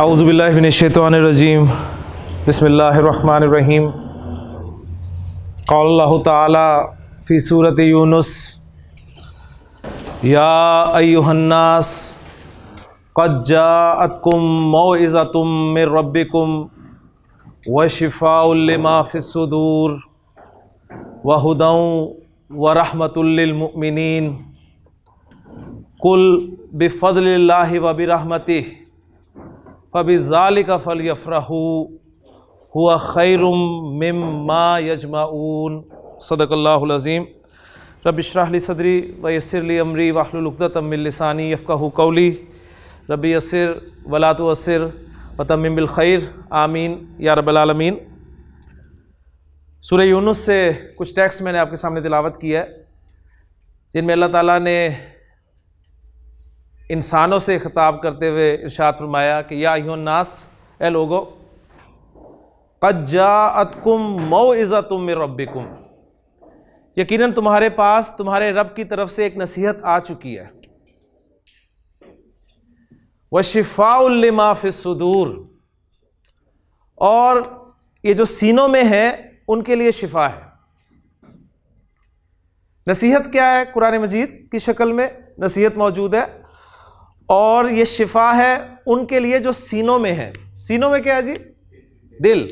आउज़बिल्लिनशैतरजीम बसमीम कल्ला तीसूरत यूनुस या अयुहन्नास अतकुम मोज़तुम मिर रब्बिकुम व शिफ़ाउलमाफ़िसूर वहुदों व रहमतुल्लिलमिन कुल बिफ़ल व बिरहमती फ़बिज़ाल का फ़ल यफ़्राहू हुआ खैरम मिम मा यजमाऊन सदकल्लाज़ीम रबिशराली सदरी व यसरली अमरी वाहलुलदातमिलसानी हु कौली रबी असर वलात असर ख़ैर आमीन या रबालमीन सूर्य यूनुस से कुछ टैक्स मैंने आपके सामने तिलावत किया है जिनमें अल्लाह ताला ने इंसानों से खिताब करते हुए इर्शाद फरमाया कि या नास ए लोगो कज्जातकुम मो इज़ातुम रब्बिकुम यकीनन तुम्हारे पास तुम्हारे रब की तरफ से एक नसीहत आ चुकी है व शिफाउल्लिमा फ़िसूर और ये जो सीनों में है उनके लिए शिफा है नसीहत क्या है कुरान मजीद की शक्ल में नसीहत मौजूद है और ये शिफा है उनके लिए जो सीनों में है सीनों में क्या है जी दिल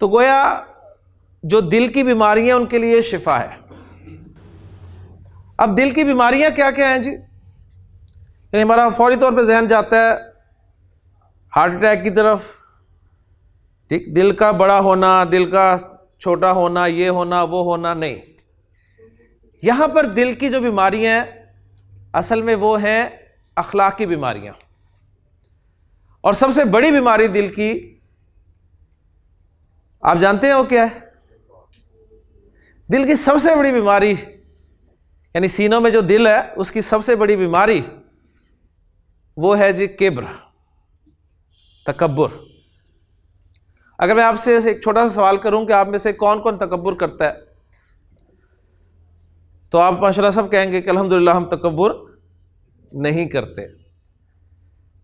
तो गोया जो दिल की बीमारियां उनके लिए शिफा है अब दिल की बीमारियां क्या क्या हैं जी यानी हमारा फौरी तौर पे जहन जाता है हार्ट अटैक की तरफ ठीक दिल का बड़ा होना दिल का छोटा होना ये होना वो होना नहीं यहाँ पर दिल की जो बीमारियां हैं असल में वो हैं अखलाकी बीमारियां और सबसे बड़ी बीमारी दिल की आप जानते हैं क्या है दिल की सबसे बड़ी बीमारी यानी सीनों में जो दिल है उसकी सबसे बड़ी बीमारी वो है जी केब्र तकबर अगर मैं आपसे एक छोटा सा सवाल करूं कि आप में से कौन कौन तकबर करता है तो आप माशा सब कहेंगे कि अलहमदिल्ला हम तकबर नहीं करते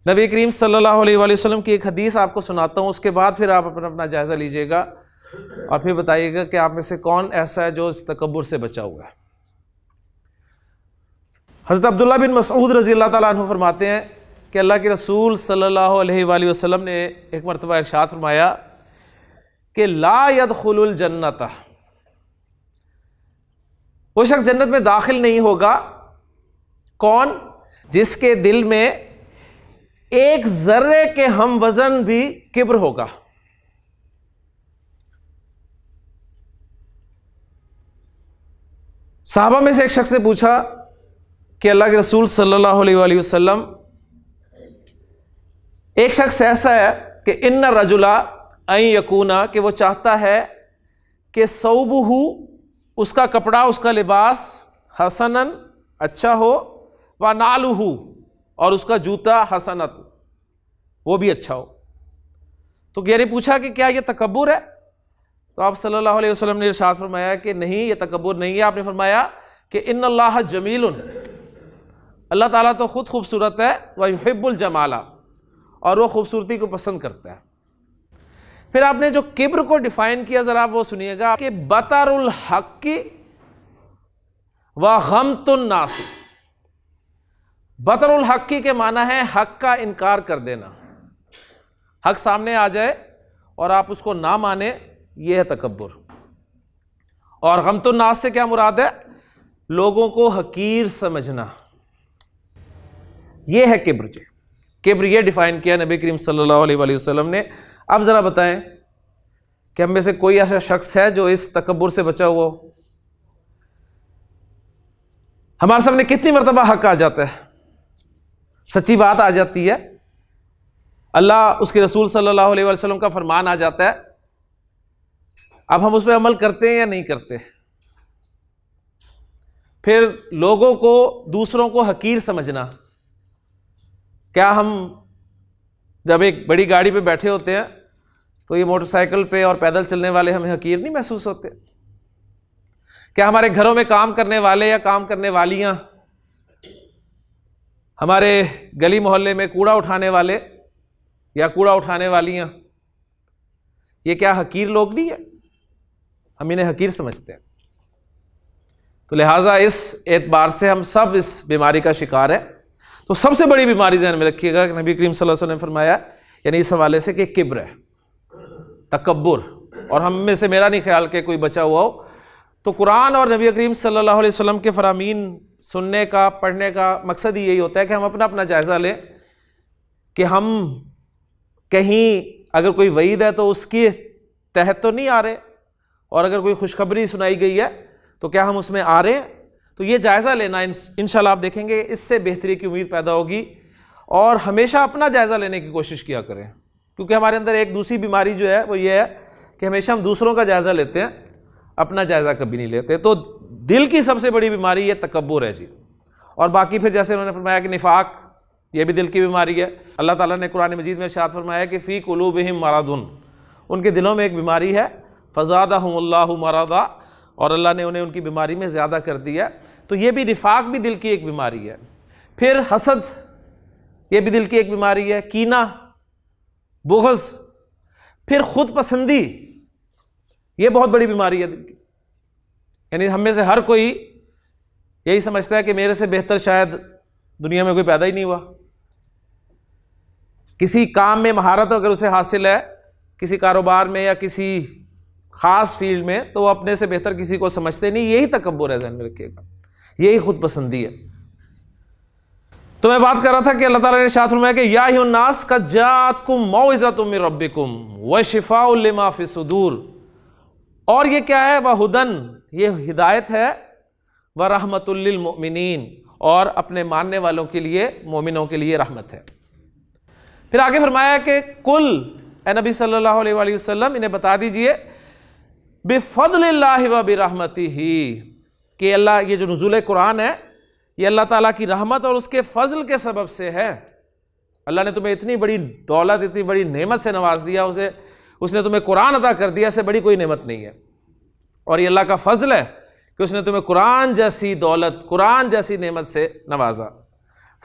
नबी करीम सल्लल्लाहु अलैहि वसल्लम की एक हदीस आपको सुनाता हूँ उसके बाद फिर आप अपना अपना जायज़ा लीजिएगा और फिर बताइएगा कि आप में से कौन ऐसा है जो इस तकबर से बचा हुआ है हज़रत अब्दुल्ला बिन मसूद रज़ी अल्लाह तु फरमाते हैं कि अल्लाह के रसूल सल्लल्लाहु अलैहि वसल्लम ने एक मरतबा इरशाद फरमाया कि ला यद खुल जन्नत वो शख्स जन्नत में दाखिल नहीं होगा कौन जिसके दिल में एक जर्रे के हम वजन भी किब्र होगा साहबा में से एक शख्स ने पूछा कि अल्लाह के रसूल सल्लल्लाहु अलैहि वसल्लम एक शख्स ऐसा है कि इन रजुला अई यकूना कि वो चाहता है कि सऊबहू उसका कपड़ा उसका लिबास हसनन अच्छा हो व नालहू और उसका जूता हसनत वो भी अच्छा हो तो यानी पूछा कि क्या ये तकबूर है तो आप सल्लल्लाहु अलैहि वसल्लम ने इरशाद फरमाया कि नहीं ये तकबर नहीं है आपने फरमाया कि इन अल्लाह जमील अल्लाह ताला तो ख़ुद खूबसूरत है वह हिब्बुल जमाला और वो खूबसूरती को पसंद करता है फिर आपने जो किब्र को डिफाइन किया जरा वो सुनिएगा कि बतरुल हक की व गमतुन्नासी बतरुल हकी के माना है हक का इनकार कर देना हक सामने आ जाए और आप उसको ना माने ये है तकबर और तुन्नास से क्या मुराद है लोगों को हकीर समझना ये है किब्र जी किब्र ये डिफाइन किया नबी करीम सल्लल्लाहु अलैहि वसल्लम ने अब ज़रा बताएं कि हम में से कोई ऐसा शख्स है जो इस तकबर से बचा हुआ हो हमारे सामने कितनी मरतबा हक आ जाता है सच्ची बात आ जाती है अल्लाह उसके रसूल सल्लल्लाहु अलैहि वसल्लम का फरमान आ जाता है अब हम उस पर अमल करते हैं या नहीं करते फिर लोगों को दूसरों को हकीर समझना क्या हम जब एक बड़ी गाड़ी पे बैठे होते हैं तो ये मोटरसाइकिल पे और पैदल चलने वाले हमें हकीर नहीं महसूस होते क्या हमारे घरों में काम करने वाले या काम करने वालियाँ हमारे गली मोहल्ले में कूड़ा उठाने वाले या कूड़ा उठाने वालियाँ ये क्या हकीर लोग नहीं है हम इन्हें हकीर समझते हैं तो लिहाजा इस एतबार से हम सब इस बीमारी का शिकार है तो सबसे बड़ी बीमारी जहन में रखिएगा कि नबी करीम सल्लल्लाहु अलैहि वसल्लम ने फरमाया यानी इस हवाले से कि किब्र है तकबर और हम में से मेरा नहीं ख्याल के कोई बचा हुआ हो तो कुरान और नबी करीम सल्लल्लाहु अलैहि वसल्लम के फरामीन सुनने का पढ़ने का मकसद ही यही होता है कि हम अपना अपना जायज़ा लें कि हम कहीं अगर कोई वईद है तो उसके तहत तो नहीं आ रहे और अगर कोई खुशखबरी सुनाई गई है तो क्या हम उसमें आ रहे हैं तो ये जायज़ा लेना इन आप देखेंगे इससे बेहतरी की उम्मीद पैदा होगी और हमेशा अपना जायज़ा लेने की कोशिश किया करें क्योंकि हमारे अंदर एक दूसरी बीमारी जो है वो ये है कि हमेशा हम दूसरों का जायज़ा लेते हैं अपना जायज़ा कभी नहीं लेते तो दिल की सबसे बड़ी बीमारी ये तकबर है जी और बाकी फिर जैसे उन्होंने फरमाया कि निफाक ये भी दिल की बीमारी है अल्लाह ताला ने कुरान मजीद में शाद फरमाया कि फ़ी कलूब हम मरादन उनके दिलों में एक बीमारी है फ़जादा अल्लाह मरादा और अल्लाह ने उन्हें उनकी बीमारी में ज़्यादा कर दिया तो ये भी निफाक भी दिल की एक बीमारी है फिर हसद ये भी दिल की एक बीमारी है कीना बोगस फिर खुद पसंदी ये बहुत बड़ी बीमारी है दिल की यानी हम में से हर कोई यही समझता है कि मेरे से बेहतर शायद दुनिया में कोई पैदा ही नहीं हुआ किसी काम में महारत अगर उसे हासिल है किसी कारोबार में या किसी ख़ास फील्ड में तो वो अपने से बेहतर किसी को समझते नहीं यही तकबर है जहन में रखिएगा यही खुद पसंदी है तो मैं बात कर रहा था कि अल्लाह ताला ने शास्त्र में कि या नास का जात कुम मोज़त रब्बिकुम व शिफा लिमाफ़ि सदूर और ये क्या है वह हुदन ये हिदायत है व रहमतुल्लमिन और अपने मानने वालों के लिए मोमिनों के लिए रहमत है फिर आगे फरमाया कि कुल ए नबी सल्लल्लाहु अलैहि वसल्लम इन्हें बता दीजिए बेफजल व बिरहमती ही कि अल्लाह ये जो नज़ुल कुरान है ये अल्लाह ताला की रहमत और उसके फजल के सबब से है अल्लाह ने तुम्हें इतनी बड़ी दौलत इतनी बड़ी नेमत से नवाज दिया उसे उसने तुम्हें कुरान अदा कर दिया इससे बड़ी कोई नेमत नहीं है और ये अल्लाह का फजल है कि उसने तुम्हें कुरान जैसी दौलत कुरान जैसी नेमत से नवाजा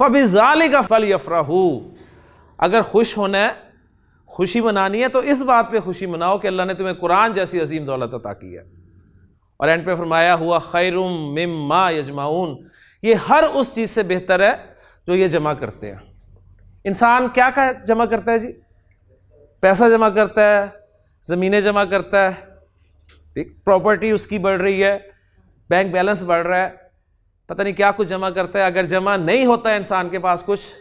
फ़बिजाली का फल यफराहू अगर खुश होना है खुशी मनानी है तो इस बात पे खुशी मनाओ कि अल्लाह ने तुम्हें कुरान जैसी अजीम दौलत अता की है और एंड पे फरमाया हुआ खैरुम मिम्मा यजमाउन ये हर उस चीज़ से बेहतर है जो ये जमा करते हैं इंसान क्या का जमा करता है जी पैसा जमा करता है ज़मीनें जमा करता है ठीक प्रॉपर्टी उसकी बढ़ रही है बैंक बैलेंस बढ़ रहा है पता नहीं क्या कुछ जमा करता है अगर जमा नहीं होता है इंसान के पास कुछ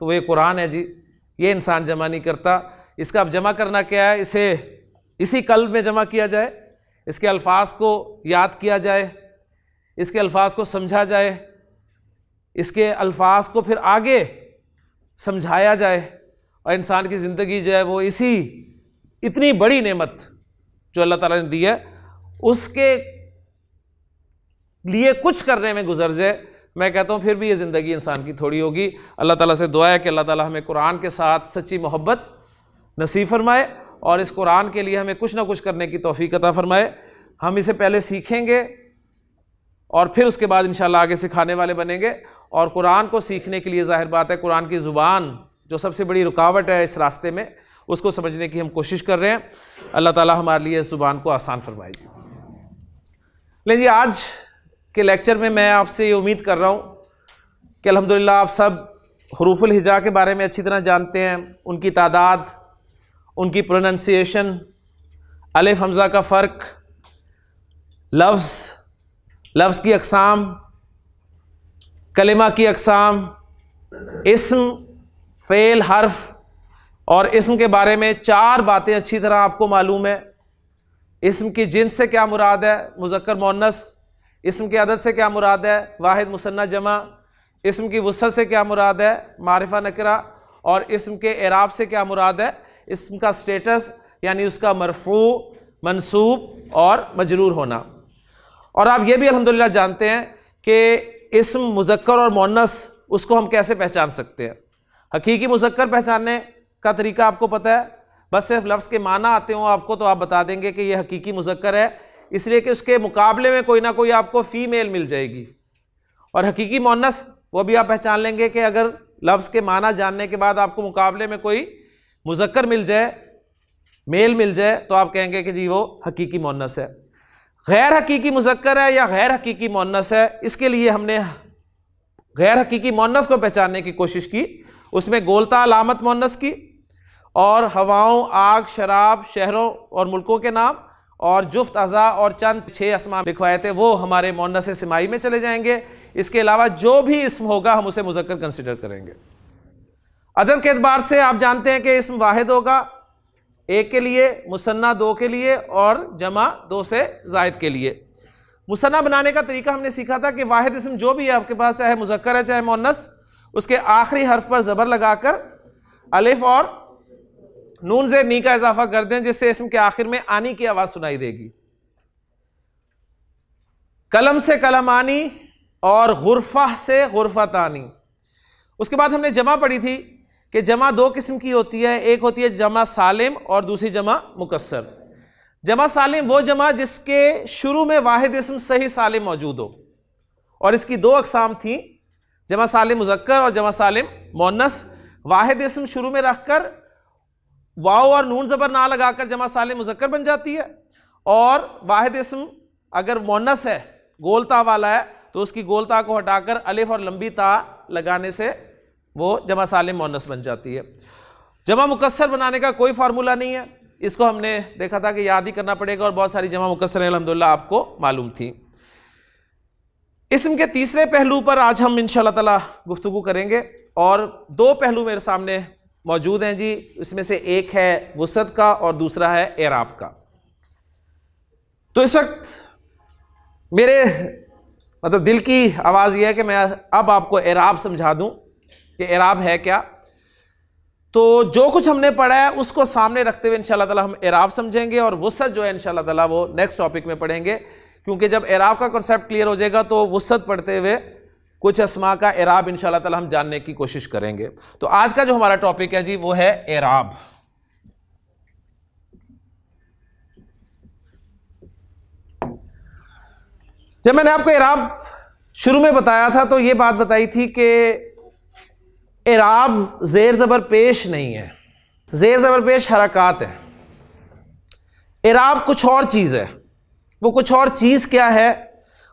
तो वो ये कुरान है जी ये इंसान जमा नहीं करता इसका अब जमा करना क्या है इसे इसी कल्ब में जमा किया जाए इसके अल्फाज को याद किया जाए इसके अल्फाज को समझा जाए इसके अल्फाज को फिर आगे समझाया जाए और इंसान की ज़िंदगी जो है वो इसी इतनी बड़ी नेमत जो अल्लाह ताला ने दी है उसके लिए कुछ करने में गुजर जाए मैं कहता हूँ फिर भी ये ज़िंदगी इंसान की थोड़ी होगी अल्लाह ताला से दुआ है कि अल्लाह ताला हमें कुरान के साथ सच्ची मोहब्बत नसीब फरमाए और इस कुरान के लिए हमें कुछ ना कुछ करने की तोफ़ी अता फरमाए हम इसे पहले सीखेंगे और फिर उसके बाद इन आगे सिखाने वाले बनेंगे और कुरान को सीखने के लिए जाहिर बात है कुरान की ज़ुबान जो सबसे बड़ी रुकावट है इस रास्ते में उसको समझने की हम कोशिश कर रहे हैं अल्लाह ताला हमारे लिए इस ज़ुबान को आसान फरमाए जी ले जी आज के लेक्चर में मैं आपसे ये उम्मीद कर रहा हूँ कि अलहमदिल्ला आप सब हरूफुल हिजा के बारे में अच्छी तरह जानते हैं उनकी तादाद उनकी प्रोनंसिएशन अलिफ हमज़ा का फ़र्क लफ्ज़ लफ्ज़ की अकसाम कलिमा की अकसाम इसम फ़ेल हर्फ और इसम के बारे में चार बातें अच्छी तरह आपको मालूम है इसम की जिन से क्या मुराद है मुजक्र मोनस इसम की अदद से क्या मुराद है वाहिद मुसन्ना जमा इसम की वसत से क्या मुराद है मारफा नकरा और इसम के एराब से क्या मुराद है इसम का स्टेटस यानी उसका मरफू मनसूब और मजरूर होना और आप ये भी अलहमदिल्ला जानते हैं कि इसम मुजक्कर और मोनस उसको हम कैसे पहचान सकते हैं हकीकी मुजक्कर पहचानने का तरीका आपको पता है बस सिर्फ लफ्ज़ के माना आते हों आपको तो आप बता देंगे कि यह हकीकी मुजक्कर है इसलिए कि उसके मुकाबले में कोई ना कोई आपको फ़ीमेल मिल जाएगी और हकीकी मोनस वो भी आप पहचान लेंगे कि अगर लफ्ज़ के माना जानने के बाद आपको मुकाबले में कोई मुजक्कर मिल जाए मेल मिल जाए तो आप कहेंगे कि जी वो हकीकी मोनस है गैर हकीकी मुजक्कर है या गैर हकीकी मोनस है इसके लिए हमने गैर हकीकी मोनस को पहचानने की कोशिश की उसमें गोलता अलामत मोनस की और हवाओं आग शराब शहरों और मुल्कों के नाम और जुफ्त अज़ा और चंद छः आसमान लिखवाए थे वो हमारे मोनस सिमाई में चले जाएंगे इसके अलावा जो भी इसम होगा हम उसे मुजक्कर कंसिडर करेंगे अदर के अतबार से आप जानते हैं कि इसम वाहिद होगा एक के लिए मुसन्ना दो के लिए और जमा दो से जायद के लिए मुसन्ना बनाने का तरीका हमने सीखा था कि वाहिद इसम जो भी है आपके पास चाहे मुजक्कर है चाहे मोनस उसके आखिरी हर्फ पर ज़बर लगाकर अलिफ और नून से नी का इजाफा कर दें जिससे इसम के आखिर में आनी की आवाज़ सुनाई देगी कलम से कलम आनी और गुरफा से गुरफत आनी उसके बाद हमने जमा पढ़ी थी कि जमा दो किस्म की होती है एक होती है जमा सालिम और दूसरी जमा मुकसर जमा सालिम वो जमा जिसके शुरू में वाहिद इसम सही सालिम मौजूद हो और इसकी दो अकसाम थी जमा सालिम मुजक्कर और जमा सालिम मोनस वाहिद इसम शुरू में रखकर वाओ और नून ज़बर ना लगाकर जमा सालिम मुजक्कर बन जाती है और वाहिद इसम अगर मोनस है गोलता वाला है तो उसकी गोलता को हटाकर अलिफ और लंबी ता लगाने से वो जमा सालिम मोनस बन जाती है जमा मुकसर बनाने का कोई फार्मूला नहीं है इसको हमने देखा था कि याद ही करना पड़ेगा और बहुत सारी जमा मुकसर अलहमदिल्ला आपको मालूम थी इसम के तीसरे पहलू पर आज हम इन तला गुफ्तु करेंगे और दो पहलू मेरे सामने मौजूद हैं जी इसमें से एक है वसत का और दूसरा है एराब का तो इस वक्त मेरे मतलब दिल की आवाज़ यह है कि मैं अब आपको एराब समझा दूं कि एराब है क्या तो जो कुछ हमने पढ़ा है उसको सामने रखते हुए इंशाल्लाह ताला हम एराब समझेंगे और वसत जो है इंशाल्लाह ताला वो नेक्स्ट टॉपिक में पढ़ेंगे क्योंकि जब एराब का कॉन्सेप्ट क्लियर हो जाएगा तो वसत पढ़ते हुए कुछ असमा का एराब इंशाल्लाह ताला हम जानने की कोशिश करेंगे तो आज का जो हमारा टॉपिक है जी वो है एराब जब मैंने आपको एराब शुरू में बताया था तो ये बात बताई थी कि इराब ज़ेर ज़बर पेश नहीं है ज़ेर ज़बर पेश हरकत है इराब कुछ और चीज़ है वो कुछ और चीज़ क्या है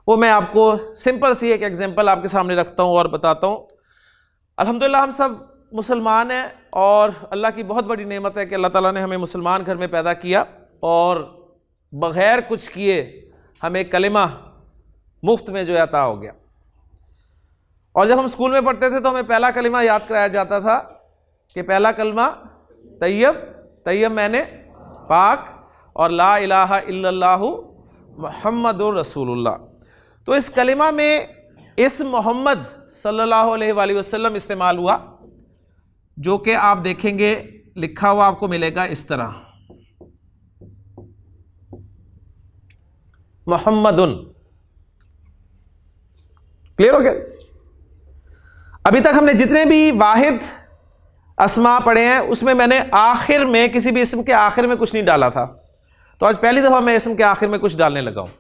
वो मैं आपको सिंपल सी एक एग्जांपल आपके सामने रखता हूँ और बताता हूँ अल्हम्दुलिल्लाह हम सब मुसलमान हैं और अल्लाह की बहुत बड़ी नेमत है कि अल्लाह ताला ने हमें मुसलमान घर में पैदा किया और बग़ैर कुछ किए हमें कलिमा मुफ्त में जो अता हो गया और जब हम स्कूल में पढ़ते थे तो हमें पहला कलिमा याद कराया जाता था कि पहला कलमा तैयब तैयब मैंने पाक और ला इलाहा इल्लल्लाह मोहम्मद रसूलुल्लाह तो इस कलिमा में इस मोहम्मद सल्लल्लाहु अलैहि वसल्लम इस्तेमाल हुआ जो कि आप देखेंगे लिखा हुआ आपको मिलेगा इस तरह मोहम्मद क्लियर हो गया अभी तक हमने जितने भी वाहिद असमा पढ़े हैं उसमें मैंने आखिर में किसी भी इसम के आखिर में कुछ नहीं डाला था तो आज पहली दफ़ा मैं इसम के आखिर में कुछ डालने लगा हूँ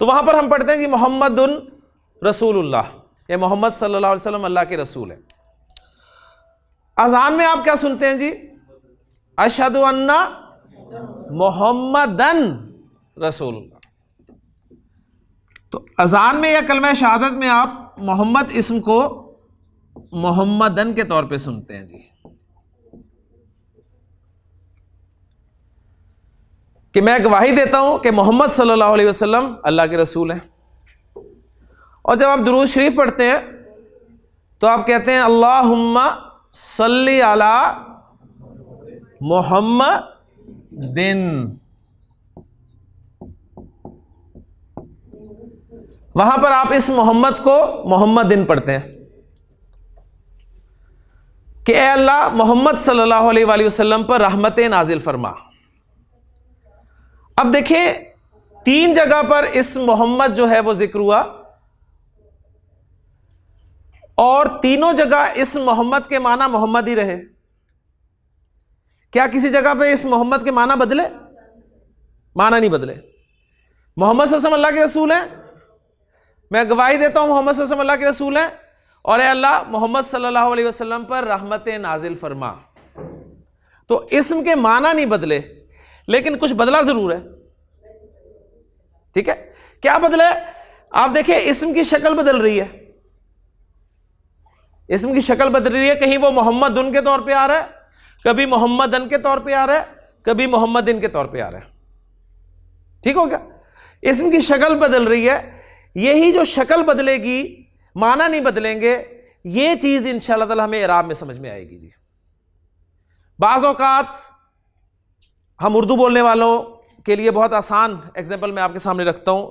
तो वहां पर हम पढ़ते हैं कि मोहम्मद रसूल ये मोहम्मद सल्लल्लाहु अलैहि वसल्लम अल्लाह के रसूल है अजान में आप क्या सुनते हैं जी अशद अन्ना मोहम्मदन तो अजान में या कलमा शहादत में आप मोहम्मद इसम को मोहम्मदन के तौर पे सुनते हैं जी कि मैं गवाही देता हूं कि मोहम्मद सल्लल्लाहु अलैहि वसल्लम अल्लाह के रसूल हैं और जब आप दरूज शरीफ पढ़ते हैं तो आप कहते हैं अल्लाह सल्ली अला मोहम्मद दिन वहां पर आप इस मोहम्मद को मोहम्मद दिन पढ़ते हैं कि ए अल्लाह मोहम्मद सल्लल्लाहु अलैहि वसल्लम पर रहमत नाजिल फरमा अब देखिए तीन जगह पर इस मोहम्मद जो है वो जिक्र हुआ और तीनों जगह इस मोहम्मद के माना मोहम्मद ही रहे क्या किसी जगह पे इस मोहम्मद के माना बदले माना नहीं बदले मोहम्मद अल्लाह के रसूल हैं मैं गवाही देता हूं मोहम्मद अल्लाह के रसूल हैं और अल्लाह मोहम्मद सल्लल्लाहु अलैहि वसल्लम पर रहमत नाजिल फरमा तो इसम के माना नहीं बदले लेकिन कुछ बदला जरूर है ठीक है क्या बदला है आप देखिए इसम की शक्ल बदल रही है इसम की शक्ल बदल रही है कहीं वो मोहम्मद उन के तौर पर आ रहा है कभी मोहम्मद अन के तौर पर आ रहा है कभी मोहम्मद इन के तौर पर आ रहा है ठीक हो गया इसम की शक्ल बदल रही है यही जो शक्ल बदलेगी माना नहीं बदलेंगे ये चीज़ इन ताला हमें इराब में समझ में आएगी जी बाज़ात हम उर्दू बोलने वालों के लिए बहुत आसान एग्जाम्पल मैं आपके सामने रखता हूँ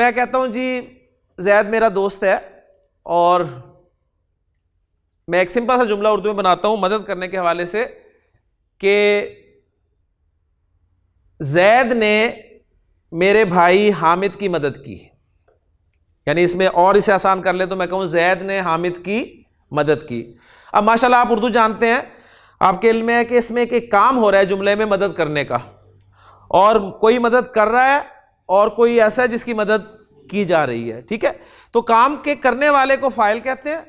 मैं कहता हूँ जी जैद मेरा दोस्त है और मैं एक सिंपल सा जुमला उर्दू में बनाता हूँ मदद करने के हवाले से कि जैद ने मेरे भाई हामिद की मदद की यानी इसमें और इसे आसान कर ले तो मैं कहूँ जैद ने हामिद की मदद की अब माशाल्लाह आप उर्दू जानते हैं आपके इल्म है कि इसमें एक काम हो रहा है जुमले में मदद करने का और कोई मदद कर रहा है और कोई ऐसा है जिसकी मदद की जा रही है ठीक है तो काम के करने वाले को फाइल कहते हैं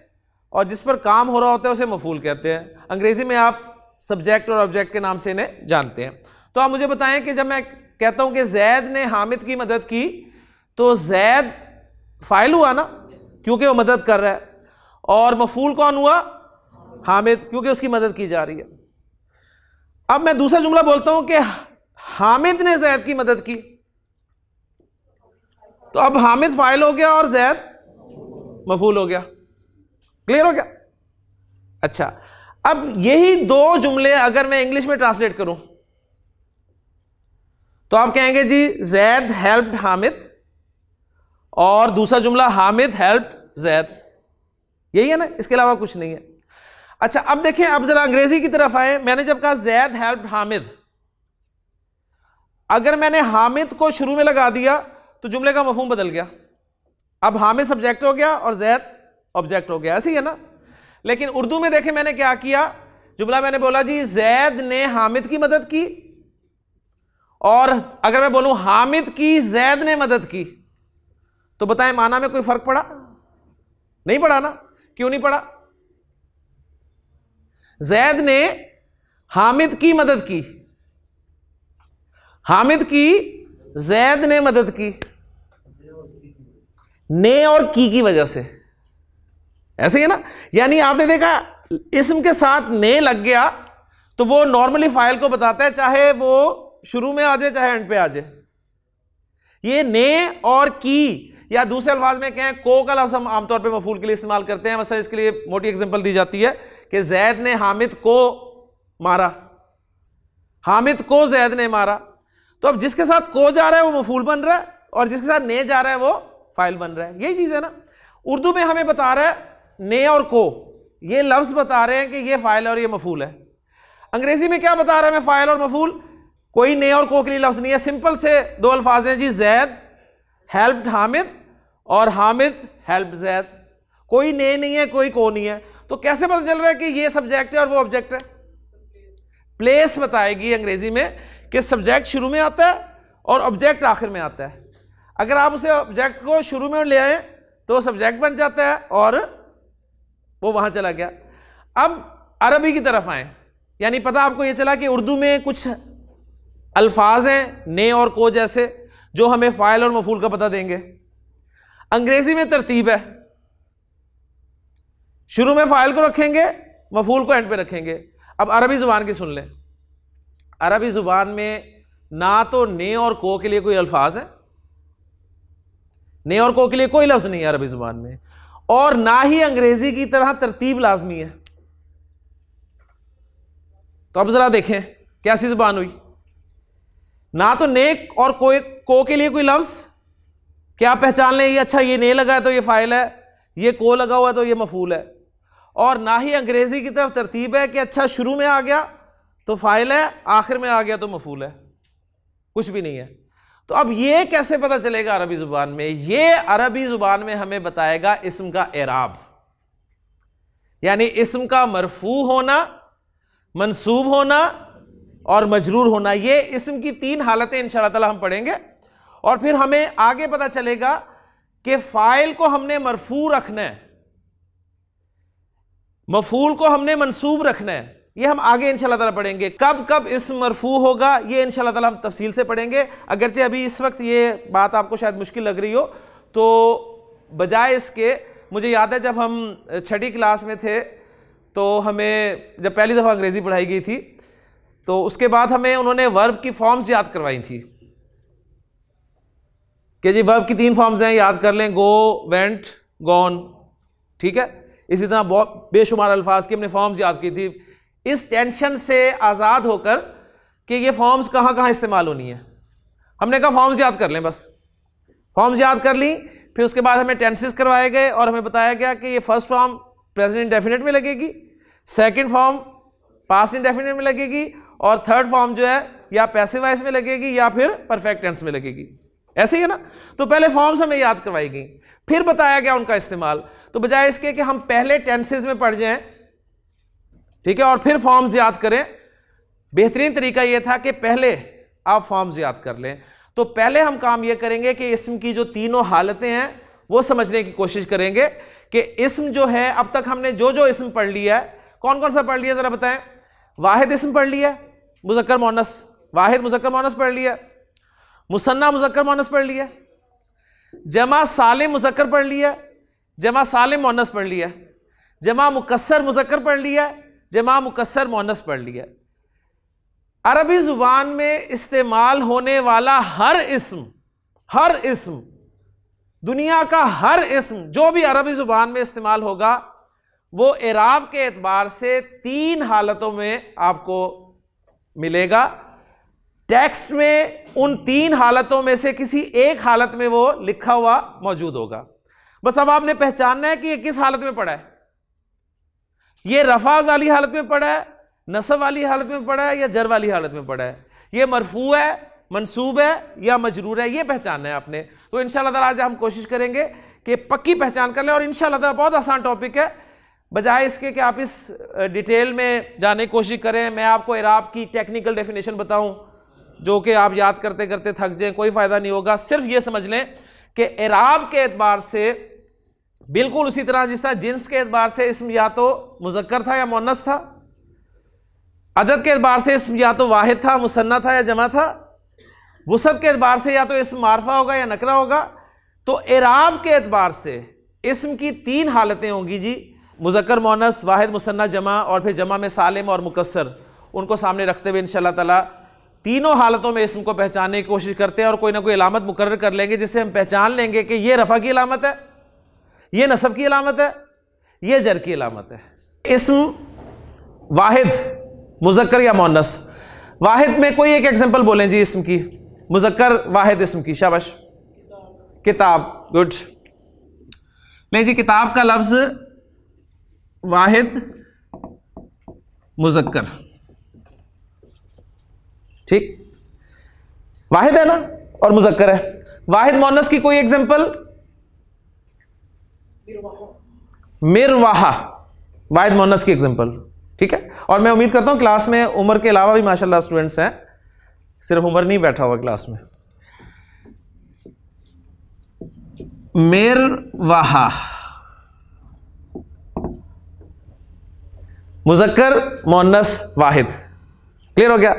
और जिस पर काम हो रहा होता है उसे मफूल कहते हैं अंग्रेज़ी में आप सब्जेक्ट और ऑब्जेक्ट के नाम से इन्हें जानते हैं तो आप मुझे बताएं कि जब मैं कहता हूं कि जैद ने हामिद की मदद की तो जैद फाइल हुआ ना क्योंकि वो मदद कर रहा है और मफूल कौन हुआ हामिद क्योंकि उसकी मदद की जा रही है अब मैं दूसरा जुमला बोलता हूं कि हामिद ने जैद की मदद की तो अब हामिद फाइल हो गया और जैद मफूल हो गया क्लियर हो गया अच्छा अब यही दो जुमले अगर मैं इंग्लिश में ट्रांसलेट करूं तो आप कहेंगे जी जैद हेल्प्ड हामिद और दूसरा जुमला हामिद हेल्प जैद यही है ना इसके अलावा कुछ नहीं है अच्छा अब देखें अब जरा अंग्रेजी की तरफ आए मैंने जब कहा जैद हेल्प हामिद अगर मैंने हामिद को शुरू में लगा दिया तो जुमले का मफहम बदल गया अब हामिद सब्जेक्ट हो गया और जैद ऑब्जेक्ट हो गया ऐसे ही है ना लेकिन उर्दू में देखें मैंने क्या किया जुमला मैंने बोला जी जैद ने हामिद की मदद की और अगर मैं बोलूं हामिद की जैद ने मदद की तो बताएं माना में कोई फर्क पड़ा नहीं पड़ा ना क्यों नहीं पड़ा जैद ने हामिद की मदद की हामिद की जैद ने मदद की ने और की की वजह से ऐसे ही ना यानी आपने देखा इसम के साथ ने लग गया तो वो नॉर्मली फाइल को बताता है चाहे वो शुरू में आ जाए चाहे एंड पे आ जाए ये ने और की या दूसरे अल्फाज में कहें को का लफ्ज हम आमतौर पर मफूल के लिए इस्तेमाल करते हैं मसला इसके लिए मोटी एग्जाम्पल दी जाती है कि जैद ने हामिद को मारा हामिद को जैद ने मारा तो अब जिसके साथ को जा रहा है वो मफूल बन रहा है और जिसके साथ ने जा रहा है वो फाइल बन रहा है यही चीज़ है ना उर्दू में हमें बता रहा है ने और को ये लफ्ज़ बता रहे हैं कि ये फाइल और ये मफूल है अंग्रेज़ी में क्या बता रहा है हमें फाइल और मफूल कोई ने और को के लिए लफ्ज़ नहीं है सिंपल से दो अल्फाज हैं जी जैद हेल्प्ड हामिद और हामिद हेल्प जैद कोई ने नहीं है कोई को नहीं है तो कैसे पता चल रहा है कि ये सब्जेक्ट है और वो ऑब्जेक्ट है प्लेस बताएगी अंग्रेजी में कि सब्जेक्ट शुरू में आता है और ऑब्जेक्ट आखिर में आता है अगर आप उसे ऑब्जेक्ट को शुरू में ले आए तो सब्जेक्ट बन जाता है और वो वहाँ चला गया अब अरबी की तरफ आए यानी पता आपको ये चला कि उर्दू में कुछ अल्फाज हैं ने और को जैसे जो हमें फाइल और मफूल का पता देंगे अंग्रेजी में तरतीब है शुरू में फाइल को रखेंगे मफूल को एंड पे रखेंगे अब अरबी ज़ुबान की सुन लें अरबी ज़ुबान में ना तो ने और को के लिए कोई अल्फाज है ने और को के लिए कोई लफ्ज़ नहीं है अरबी ज़ुबान में और ना ही अंग्रेज़ी की तरह तरतीब लाजमी है तो अब ज़रा देखें कैसी ज़ुबान हुई ना तो नेक और कोई को के लिए कोई लफ्ज क्या पहचान लें ये अच्छा ये नहीं लगा है तो ये फाइल है ये को लगा हुआ है तो ये मफूल है और ना ही अंग्रेजी की तरफ तरतीब है कि अच्छा शुरू में आ गया तो फाइल है आखिर में आ गया तो मफूल है कुछ भी नहीं है तो अब ये कैसे पता चलेगा अरबी ज़ुबान में ये अरबी ज़ुबान में हमें बताएगा इसम का एराब यानी इसम का मरफू होना मनसूब होना और मजरूर होना ये इसम की तीन हालतें इन हम पढ़ेंगे और फिर हमें आगे पता चलेगा कि फाइल को हमने मरफू रखना है मफूल को हमने मंसूब रखना है ये हम आगे इंशाल्लाह ताला पढ़ेंगे कब कब इस मरफू होगा ये इंशाल्लाह ताला हम तफसील से पढ़ेंगे अगरचे अभी इस वक्त ये बात आपको शायद मुश्किल लग रही हो तो बजाय इसके मुझे याद है जब हम छठी क्लास में थे तो हमें जब पहली दफ़ा अंग्रेज़ी पढ़ाई गई थी तो उसके बाद हमें उन्होंने वर्ब की फॉर्म्स याद करवाई थी कि जी वर्ब की तीन फॉर्म्स हैं याद कर लें गो वेंट गॉन ठीक है इसी तरह बहुत बेशुमार अल्फाज की हमने फॉर्म्स याद की थी इस टेंशन से आज़ाद होकर कि ये फॉर्म्स कहाँ कहाँ इस्तेमाल होनी है हमने कहा फॉर्म्स याद कर लें बस फॉर्म्स याद कर ली फिर उसके बाद हमें टेंसेस करवाए गए और हमें बताया गया कि ये फर्स्ट फॉर्म प्रेजेंट इंडेफिनेट में लगेगी सेकंड फॉर्म पास इंडेफिनेट में लगेगी और थर्ड फॉर्म जो है या पैसे वाइज में लगेगी या फिर परफेक्ट टेंस में लगेगी ऐसे ही है ना तो पहले फॉर्म्स हमें याद करवाई गई फिर बताया गया उनका इस्तेमाल तो बजाय इसके कि हम पहले टेंसेज में पढ़ जाएं ठीक है और फिर फॉर्म्स याद करें बेहतरीन तरीका यह था कि पहले आप फॉर्म्स याद कर लें तो पहले हम काम यह करेंगे कि इसम की जो तीनों हालतें हैं वो समझने की कोशिश करेंगे कि इसम जो है अब तक हमने जो जो इसम पढ़ लिया है कौन कौन सा पढ़ लिया ज़रा बताएं वाहिद इसम पढ़ लिया मुजक्कर मोनस वाहिद मुजक्कर मोनस पढ़ लिया मुसन्ना मुजक्र मोनस पढ़ लिया जमा सालिम मुजक्र पढ़ लिया जमा सालिम मोनस पढ़ लिया जमा मुकसर मुजक्र पढ़ लिया जमा मुकसर मोनस पढ़ लिया अरबी ज़ुबान में इस्तेमाल होने वाला हर इसम हर इसम दुनिया का हर इसम जो भी अरबी ज़ुबान में इस्तेमाल होगा वो एराब के एतबार से तीन हालतों में आपको मिलेगा टेक्स्ट में उन तीन हालतों में से किसी एक हालत में वो लिखा हुआ मौजूद होगा बस अब आपने पहचानना है कि ये किस हालत में पड़ा है ये रफा वाली हालत में पड़ा है नसब वाली हालत में पड़ा है या जर वाली हालत में पड़ा है ये मरफू है मनसूब है या मजरूर है ये पहचानना है आपने तो इन आज हम कोशिश करेंगे कि पक्की पहचान कर लें और इन बहुत आसान टॉपिक है बजाय इसके कि आप इस डिटेल में जाने की कोशिश करें मैं आपको इराब की टेक्निकल डेफिनेशन बताऊं जो कि आप याद करते करते थक जाए कोई फ़ायदा नहीं होगा सिर्फ ये समझ लें कि एराब के एतबार से बिल्कुल उसी तरह जिस तरह जिन्स के एतबार से इसम या तो मुजक्कर था या मुन्नस था अदद के एतबार से इसम या तो वाहिद था मुसन्ना था या जमा था वसत के एतबार से या तो इसम मारफा होगा या नकरा होगा तो एराब के एतबार से इसम की तीन हालतें होंगी जी मुजक्र मोनस वाहिद मुसन्ना जमा और फिर जमा में सालिम और मुकसर उनको सामने रखते हुए इन ताला तीनों हालतों में इसम को पहचानने की कोशिश करते हैं और कोई ना कोई अलामत मुकर कर लेंगे जिससे हम पहचान लेंगे कि यह रफ़ा की अलामत है यह नसब की अलामत है यह जर की अलामत है इसम वाहिद मुजक्कर या मोनस वाहिद में कोई एक एग्जाम्पल बोलें जी इसम की मुजक्कर वाहिद इसम की शाबाश किताब गुड नहीं जी किताब का लफ्ज़ वाहिद मुजक्कर ठीक वाहिद है ना और मुजक्कर है वाहिद मोनस की कोई एग्जाम्पल मिरवाहा वाहिद मोनस की एग्जाम्पल ठीक है और मैं उम्मीद करता हूं क्लास में उम्र के अलावा भी माशाल्लाह स्टूडेंट्स हैं सिर्फ उम्र नहीं बैठा हुआ क्लास में मिरवाहा मुजक्कर मोनस वाहिद क्लियर हो गया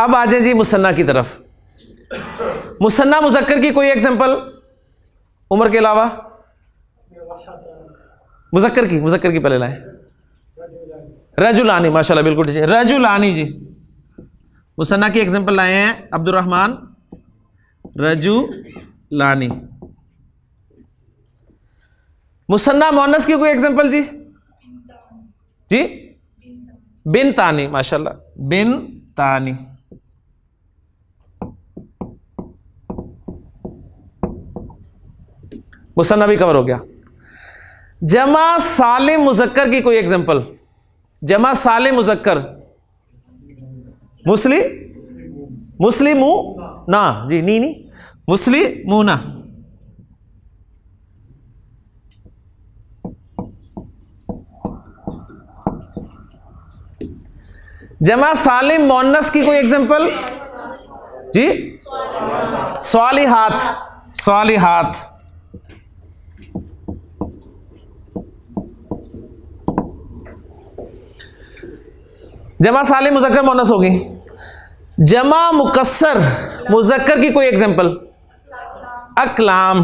अब आ जाए जी मुसन्ना की तरफ मुसन्ना मुजक्कर की कोई एग्जाम्पल उम्र के अलावा मुजक्कर की मुजक्कर की पहले लाए रजुलानी माशाल्लाह बिल्कुल ठीक है रजुलानी जी मुसन्ना की एग्जाम्पल लाए हैं अब्दुलरहमान रजू लानी मुसन्ना मोनस की कोई एग्जाम्पल जी जी बिन तानी माशाल्लाह बिन तानी मुसन्ना भी कवर हो गया जमा सालिम मुजक्कर की कोई एग्जाम्पल जमा सालिम मुजक्कर मुस्लिम मुस्लिम ना जी नी नी मुस्लिम ना जमा सालिम मोन्नस की कोई एग्जाम्पल जी सवाली हाथ सवाली हाथ जमा साले मुजक्कर मोनस होगी जमा मुकसर मुजक्कर की कोई एग्जाम्पल अकलाम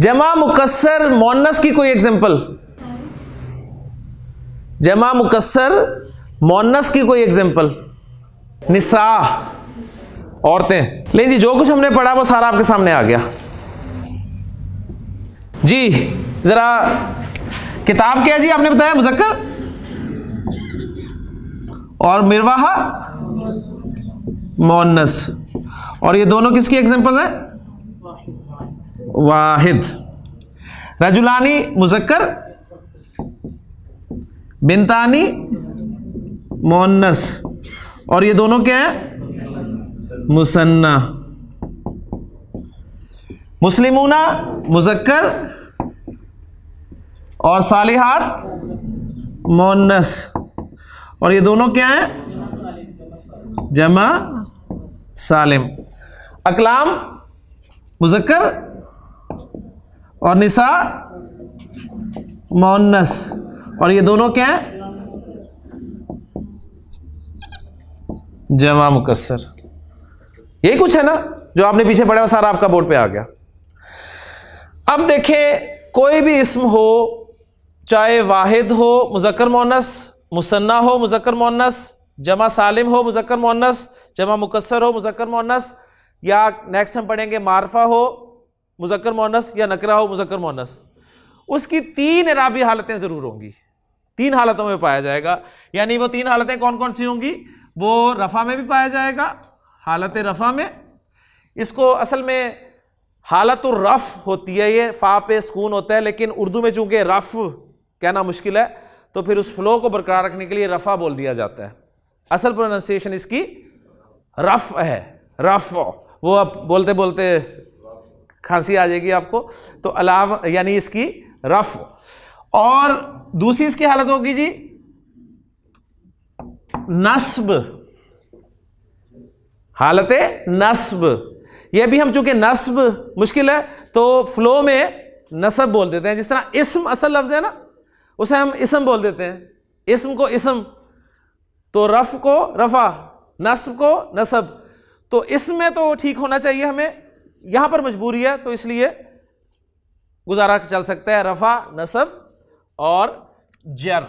जमा मुकसर मोनस की कोई एग्जाम्पल जमा मुकसर मोनस की कोई एग्जाम्पल निसा औरतें ले जी जो कुछ हमने पढ़ा वो सारा आपके सामने आ गया जी ज़रा किताब क्या जी आपने बताया मुजक्कर और मिरवाहा मोनस और ये दोनों किसकी एग्जाम्पल है वाहिद रजुलानी मुजक्कर बिंतानी मोनस और ये दोनों क्या है मुसन्ना मुस्लिमूना मुजक्कर और सालिहात मोनस और ये दोनों क्या हैं जमा सालिम अकलाम मुजक्कर और निसा मोनस और ये दोनों क्या हैं जमा मुकसर यही कुछ है ना जो आपने पीछे पढ़ा हुआ सारा आपका बोर्ड पे आ गया अब देखें कोई भी इसम हो चाहे वाहिद हो मुजक्र मोनस मुसन्ना हो मुजक्र मोनस जमा सालिम हो मुजक्र मोनस जमा मुकसर हो मुजक्र मोनस या नेक्स्ट हम पढ़ेंगे मारफा हो मुजक्र मोनस या नकरा हो मुजक्र मोनस उसकी तीन इराबी हालतें ज़रूर होंगी तीन हालतों में पाया जाएगा यानी वो तीन हालतें कौन कौन सी होंगी वो रफ़ा में भी पाया जाएगा हालत रफ़ा में इसको असल में हालत रफ होती है ये फा पे सुकून होता है लेकिन उर्दू में चूंकि रफ कहना मुश्किल है तो फिर उस फ्लो को बरकरार रखने के लिए रफ़ा बोल दिया जाता है असल प्रोनाउंसिएशन इसकी रफ है रफ वो आप बोलते बोलते खांसी आ जाएगी आपको तो अलाव यानी इसकी रफ और दूसरी इसकी हालत होगी जी नस्ब हालत नस्ब ये भी हम चूंकि नस्ब मुश्किल है तो फ्लो में नसब बोल देते हैं जिस तरह इसम असल लफ्ज़ है ना उसे हम इसम बोल देते हैं इसम को इसम तो रफ़ को रफ़ा नस्ब को नसब तो इसमें तो ठीक होना चाहिए हमें यहां पर मजबूरी है तो इसलिए गुजारा चल सकता है रफ़ा नसब और जर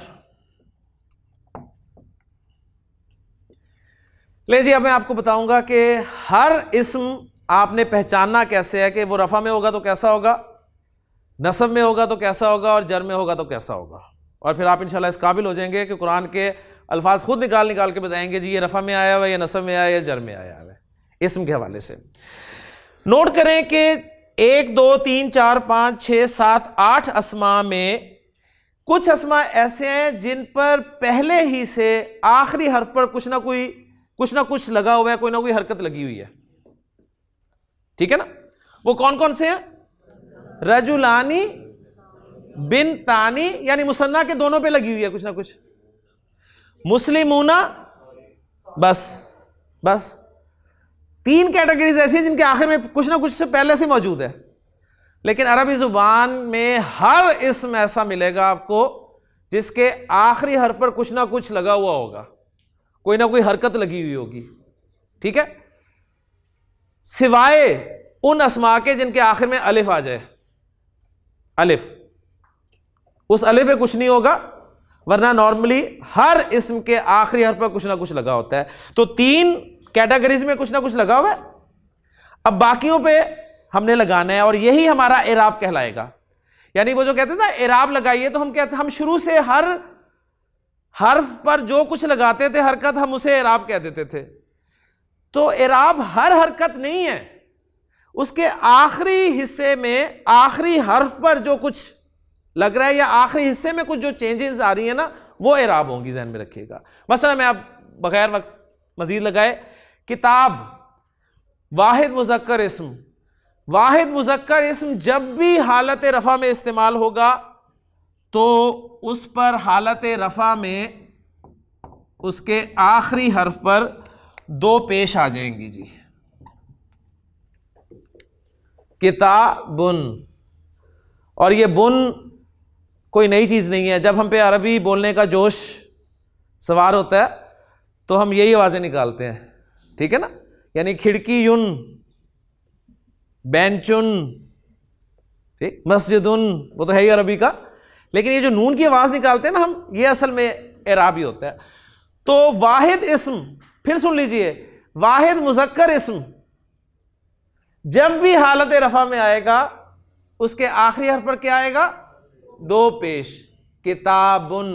ले जी अब मैं आपको बताऊंगा कि हर इसम आपने पहचानना कैसे है कि वो रफ़ा में होगा तो कैसा होगा नसब में होगा तो कैसा होगा और जर में होगा तो कैसा होगा और फिर आप इंशाल्लाह इस काबिल हो जाएंगे कि कुरान के अल्फाज खुद निकाल निकाल के बताएंगे जी ये रफ़ा में आया हुआ या नसब में आया या जर में आया हुआ है इसम के हवाले से नोट करें कि एक दो तीन चार पाँच छः सात आठ असमा में कुछ असमा ऐसे हैं जिन पर पहले ही से आखिरी हर्फ पर कुछ ना कोई कुछ ना कुछ लगा हुआ है कोई ना कोई हरकत लगी हुई है ठीक है ना वो कौन कौन से हैं रजुलानी बिन तानी यानी मुसन्ना के दोनों पे लगी हुई है कुछ ना कुछ मुस्लिमूना बस बस तीन कैटेगरीज ऐसी हैं जिनके आखिर में कुछ ना कुछ से पहले से मौजूद है लेकिन अरबी ज़ुबान में हर इसम ऐसा मिलेगा आपको जिसके आखिरी हर पर कुछ ना कुछ लगा हुआ होगा कोई ना कोई हरकत लगी हुई होगी ठीक है सिवाय उन असमा के जिनके आखिर में अलिफ आ जाए अलिफ उस अलिफ पे कुछ नहीं होगा वरना नॉर्मली हर इसम के आखिरी हर पर कुछ ना कुछ लगा होता है तो तीन कैटेगरीज में कुछ ना कुछ लगा हुआ है अब बाकियों पे हमने लगाना है और यही हमारा एराब कहलाएगा यानी वो जो कहते हैं ना एराब लगाइए तो हम कहते हम शुरू से हर हर्फ पर जो कुछ लगाते थे हरकत हम उसे एराब कह देते थे तो एराब हर हरकत नहीं है उसके आखिरी हिस्से में आखिरी हर्फ पर जो कुछ लग रहा है या आखिरी हिस्से में कुछ जो चेंजेस आ रही है ना वो एराब होंगी जहन में रखिएगा मसला मैं आप बगैर वक्त मजीद लगाए किताब वाहिद मुजक्कर इसम वाहिद मुजक्कर इसम जब भी हालत रफ़ा में इस्तेमाल होगा तो उस पर हालत रफ़ा में उसके आखिरी हर्फ पर दो पेश आ जाएंगी जी किता बुन और ये बुन कोई नई चीज़ नहीं है जब हम पे अरबी बोलने का जोश सवार होता है तो हम यही आवाज़ें निकालते हैं ठीक है ना यानी खिड़की युन चुन ठीक मस्जिदुन वो तो है ही अरबी का लेकिन ये जो नून की आवाज़ निकालते हैं ना हम ये असल में एराबी होता है तो वाहिद इसम फिर सुन लीजिए वाहिद मुजक्कर इसम जब भी हालत रफा में आएगा उसके आखिरी हर पर क्या आएगा दो पेश किताबुन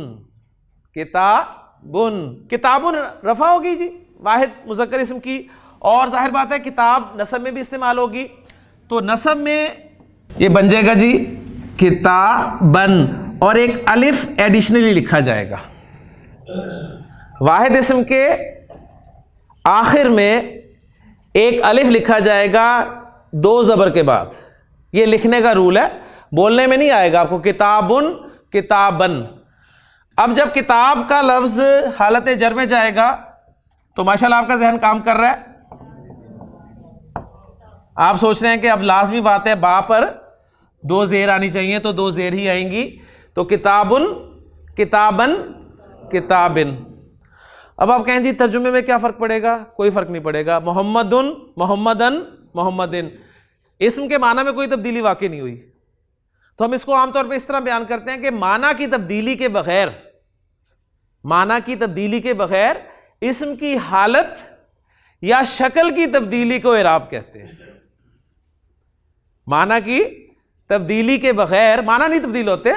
किताबुन किताबुन रफा होगी जी वाहिद मुजक्कर इसम की और जाहिर बात है किताब नसब में भी इस्तेमाल होगी तो नसब में ये बन जाएगा जी किताबन और एक अलिफ एडिशनली लिखा जाएगा वाहिद इसम के आखिर में एक अलिफ लिखा जाएगा दो ज़बर के बाद ये लिखने का रूल है बोलने में नहीं आएगा आपको किताबन किताबन अब जब किताब का लफ्ज़ हालत जर में जाएगा तो माशाल्लाह आपका जहन काम कर रहा है आप सोच रहे हैं कि अब लाजमी बात है बा पर दो जेर आनी चाहिए तो दो जेर ही आएंगी तो किताबन किताबन किताबिन अब आप कहें जी तर्जुमे में क्या फ़र्क पड़ेगा कोई फ़र्क नहीं पड़ेगा मोहम्मद उन मोहम्मदन मोहम्मदन इन इसम के माना में कोई तब्दीली वाकई नहीं हुई तो हम इसको आमतौर पर इस तरह बयान करते हैं कि माना की तब्दीली के बगैर माना की तब्दीली के बगैर इसम की हालत या शक्ल की तब्दीली को इराब कहते हैं माना की तब्दीली के बगैर माना नहीं तब्दील होते